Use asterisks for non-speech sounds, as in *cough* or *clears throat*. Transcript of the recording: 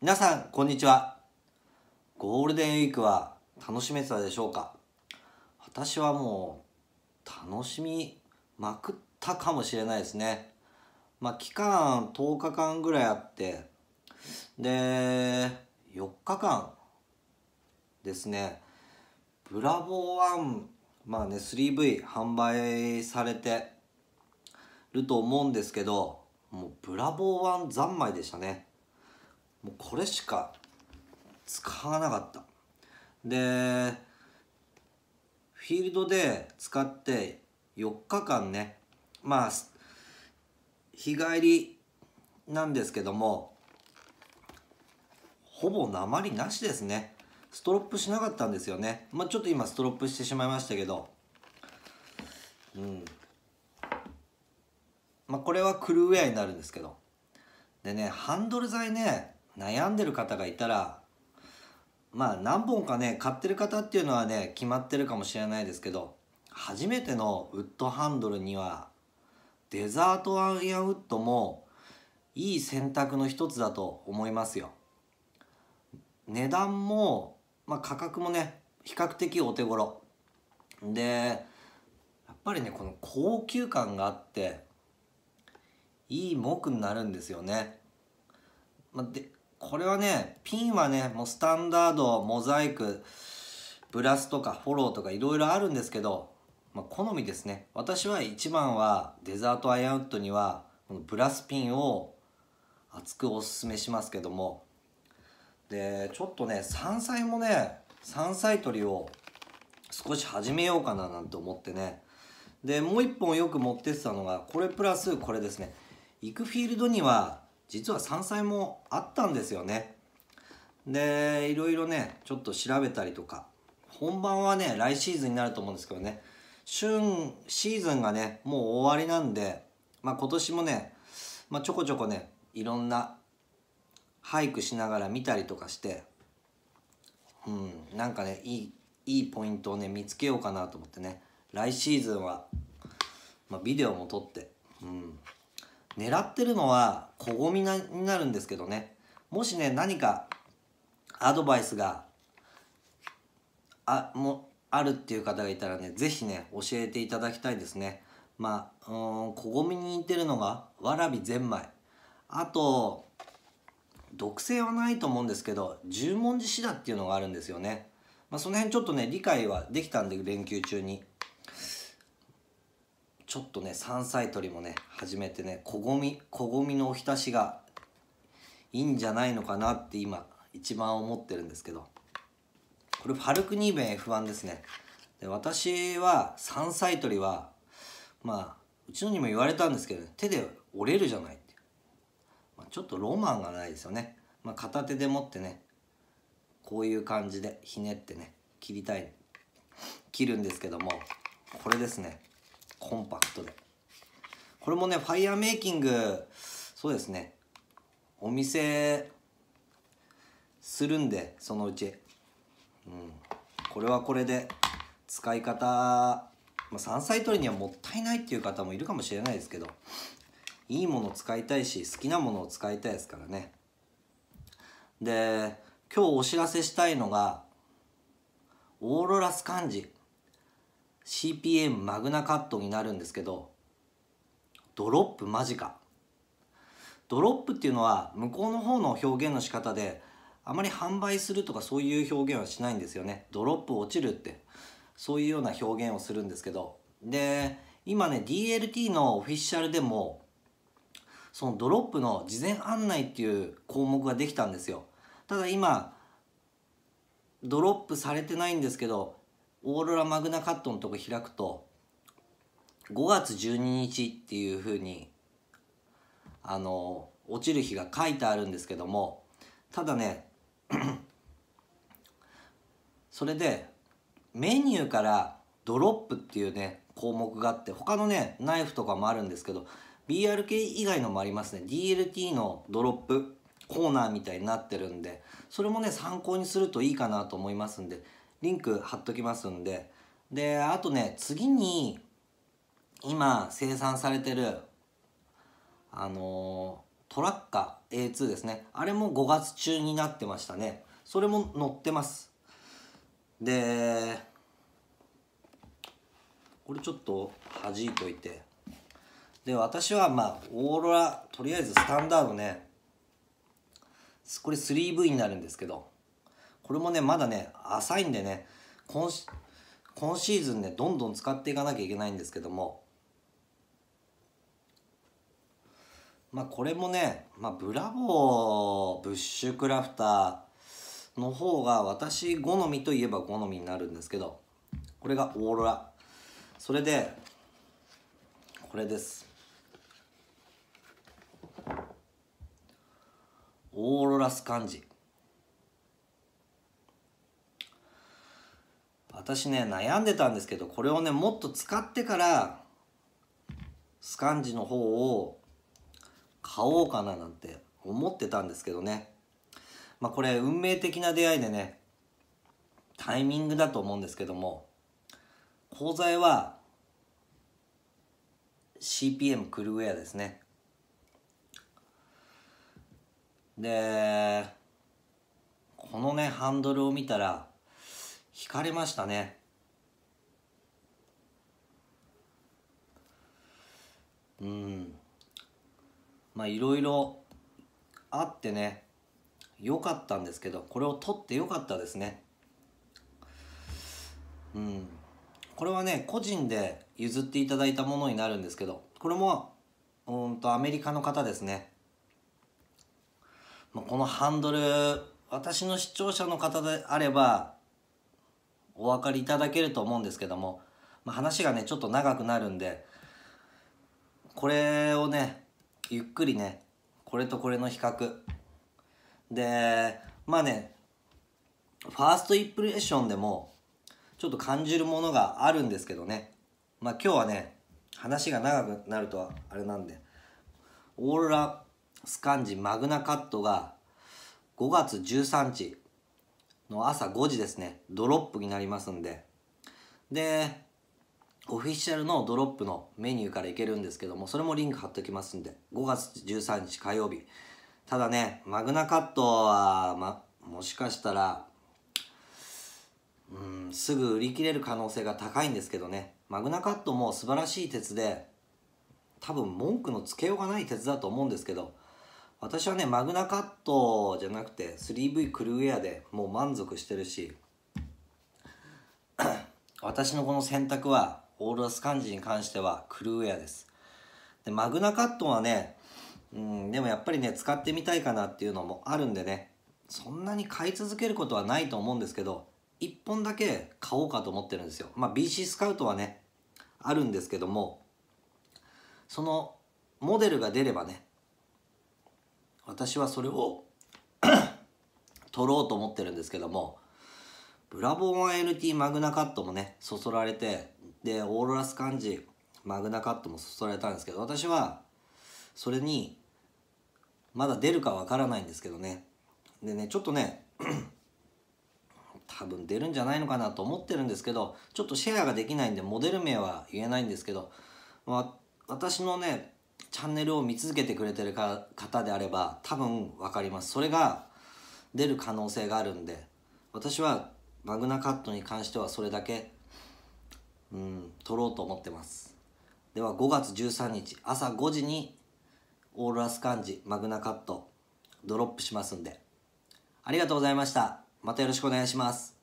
皆さんこんにちはゴールデンウィークは楽しめてたでしょうか私はもう楽しみまくったかもしれないですねまあ期間10日間ぐらいあってで4日間ですねブラボー1まあね 3V 販売されてると思うんですけどもうブラボー1三昧でしたねもうこれしか使わなかったでフィールドで使って4日間ねまあ日帰りなんですけどもほぼ鉛なしですねストロップしなかったんですよねまあちょっと今ストロップしてしまいましたけどうんまあこれはクルーウェアになるんですけどでねハンドル材ね悩んでる方がいたらまあ何本かね買ってる方っていうのはね決まってるかもしれないですけど初めてのウッドハンドルにはデザートアイアンウッドもいい選択の一つだと思いますよ値段も、まあ、価格もね比較的お手頃でやっぱりねこの高級感があっていい木になるんですよね、まあ、でこれはね、ピンはね、もうスタンダード、モザイク、ブラスとかフォローとかいろいろあるんですけど、まあ、好みですね。私は一番はデザートアイアウトには、このブラスピンを厚くおすすめしますけども、で、ちょっとね、山菜もね、山菜取りを少し始めようかななんて思ってね。で、もう一本よく持ってってたのが、これプラスこれですね。イクフィールドには実は山菜もあったんですよねでいろいろねちょっと調べたりとか本番はね来シーズンになると思うんですけどね旬シーズンがねもう終わりなんで、まあ、今年もね、まあ、ちょこちょこねいろんな俳句しながら見たりとかしてうんなんかねいいいいポイントをね見つけようかなと思ってね来シーズンは、まあ、ビデオも撮ってうん狙ってるのは小ごみになるんですけどねもしね何かアドバイスがあもあるっていう方がいたらね是非ね教えていただきたいですねまあうん小ごみに似てるのがわらびゼンマイあと毒性はないと思うんですけど十文字シダっていうのがあるんですよね、まあ、その辺ちょっとね理解はできたんで連休中にちょっとね山菜採りもね始めてね小ごみ小ごみのおひたしがいいんじゃないのかなって今一番思ってるんですけどこれファルクニーベン F1 ですねで私は山菜採りはまあうちのにも言われたんですけど、ね、手で折れるじゃないって、まあ、ちょっとロマンがないですよね、まあ、片手で持ってねこういう感じでひねってね切りたい切るんですけどもこれですねコンパクトでこれもねファイヤーメイキングそうですねお店するんでそのうち、うん、これはこれで使い方、まあ、山菜採りにはもったいないっていう方もいるかもしれないですけどいいもの使いたいし好きなものを使いたいですからねで今日お知らせしたいのがオーロラス漢字。CPM マグナカットになるんですけどドロップ間近ドロップっていうのは向こうの方の表現の仕方であまり販売するとかそういう表現はしないんですよねドロップ落ちるってそういうような表現をするんですけどで今ね DLT のオフィシャルでもそのドロップの事前案内っていう項目ができたんですよただ今ドロップされてないんですけどオーロラマグナカットのとこ開くと5月12日っていうふうにあの落ちる日が書いてあるんですけどもただね *clears throat* それでメニューからドロップっていうね項目があって他のねナイフとかもあるんですけど BRK 以外のもありますね DLT のドロップコーナーみたいになってるんでそれもね参考にするといいかなと思いますんでリンク貼っときますんでであとね次に今生産されてるあのー、トラッカ A2 ですねあれも5月中になってましたねそれも載ってますでこれちょっと弾いといてで私はまあオーロラとりあえずスタンダードねこれ 3V になるんですけどこれもね、まだね、浅いんでね、今シーズンね、どんどん使っていかなきゃいけないんですけども、まあこれもね、まあブラボー、ブッシュクラフターの方が私好みといえば好みになるんですけど、これがオーロラ。それで、これです。オーロラスカンジ。私ね悩んでたんですけどこれをねもっと使ってからスカンジの方を買おうかななんて思ってたんですけどねまあこれ運命的な出会いでねタイミングだと思うんですけども鋼材は CPM クルーウェアですねでこのねハンドルを見たら惹かれましたねうんまあいろいろあってね良かったんですけどこれを取って良かったですねうんこれはね個人で譲っていただいたものになるんですけどこれもうんとアメリカの方ですね、まあ、このハンドル私の視聴者の方であればお分かりいただけると思うんですけども、まあ、話がねちょっと長くなるんでこれをねゆっくりねこれとこれの比較でまあねファーストインプレッションでもちょっと感じるものがあるんですけどねまあ今日はね話が長くなるとはあれなんでオーロラスカンジマグナカットが5月13日の朝5時ですね、ドロップになりますんで、で、オフィシャルのドロップのメニューからいけるんですけども、それもリンク貼っときますんで、5月13日火曜日。ただね、マグナカットは、ま、もしかしたら、うん、すぐ売り切れる可能性が高いんですけどね、マグナカットも素晴らしい鉄で、多分文句のつけようがない鉄だと思うんですけど、私はねマグナカットじゃなくて 3V クルーウェアでもう満足してるし *clears throat* 私のこの選択はオールラス感じに関してはクルーウェアですでマグナカットはねうんでもやっぱりね使ってみたいかなっていうのもあるんでねそんなに買い続けることはないと思うんですけど1本だけ買おうかと思ってるんですよまあ BC スカウトはねあるんですけどもそのモデルが出ればね私はそれを *coughs* 取ろうと思ってるんですけどもブラボー NT マグナカットもねそそられてでオーロラス感じマグナカットもそそられたんですけど私はそれにまだ出るかわからないんですけどねでねちょっとね *coughs* 多分出るんじゃないのかなと思ってるんですけどちょっとシェアができないんでモデル名は言えないんですけど、まあ、私のねチャンネルを見続けてくれてる方であれば多分分かりますそれが出る可能性があるんで私はマグナカットに関してはそれだけうん撮ろうと思ってますでは5月13日朝5時にオーロラスカンジマグナカットドロップしますんでありがとうございましたまたよろしくお願いします